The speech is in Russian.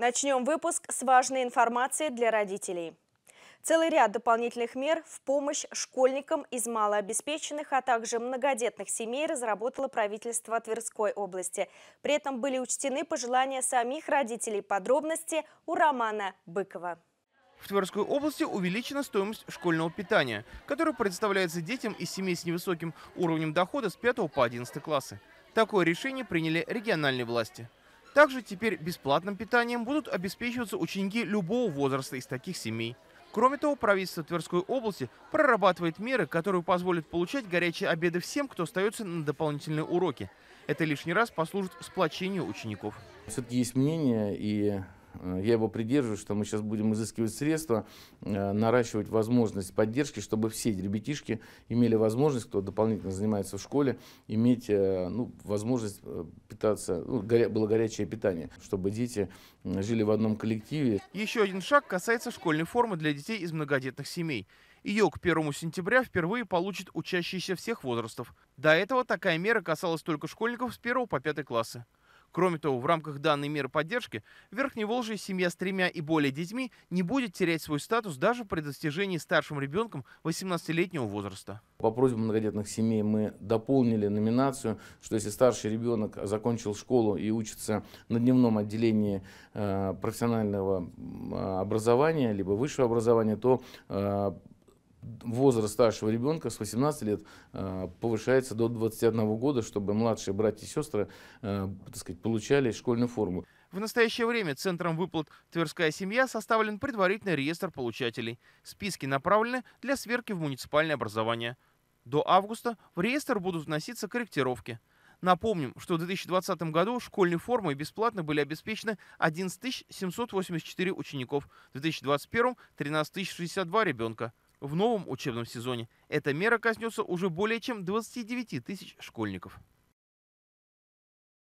Начнем выпуск с важной информации для родителей. Целый ряд дополнительных мер в помощь школьникам из малообеспеченных, а также многодетных семей разработало правительство Тверской области. При этом были учтены пожелания самих родителей. Подробности у Романа Быкова. В Тверской области увеличена стоимость школьного питания, которое предоставляется детям из семей с невысоким уровнем дохода с 5 по 11 классы. Такое решение приняли региональные власти. Также теперь бесплатным питанием будут обеспечиваться ученики любого возраста из таких семей. Кроме того, правительство Тверской области прорабатывает меры, которые позволят получать горячие обеды всем, кто остается на дополнительные уроки. Это лишний раз послужит сплочению учеников. Все-таки есть мнение и Э, я его придерживаюсь, что мы сейчас будем изыскивать средства, э, наращивать возможность поддержки, чтобы все ребятишки имели возможность, кто дополнительно занимается в школе, иметь э, ну, возможность питаться, ну, горя, было горячее питание, чтобы дети жили в одном коллективе. Еще один шаг касается школьной формы для детей из многодетных семей. Ее к 1 сентября впервые получат учащиеся всех возрастов. До этого такая мера касалась только школьников с 1 по 5 класса. Кроме того, в рамках данной меры поддержки Верхней Волжье семья с тремя и более детьми не будет терять свой статус даже при достижении старшим ребенком 18-летнего возраста. По просьбам многодетных семей мы дополнили номинацию, что если старший ребенок закончил школу и учится на дневном отделении э, профессионального э, образования, либо высшего образования, то э, возраст старшего ребенка с 18 лет э, повышается до 21 года, чтобы младшие братья и сестры э, так сказать, получали школьную форму. В настоящее время Центром выплат «Тверская семья» составлен предварительный реестр получателей. Списки направлены для сверки в муниципальное образование. До августа в реестр будут вноситься корректировки. Напомним, что в 2020 году школьной формой бесплатно были обеспечены 11 784 учеников, в 2021 – 13 062 ребенка. В новом учебном сезоне эта мера коснется уже более чем 29 тысяч школьников.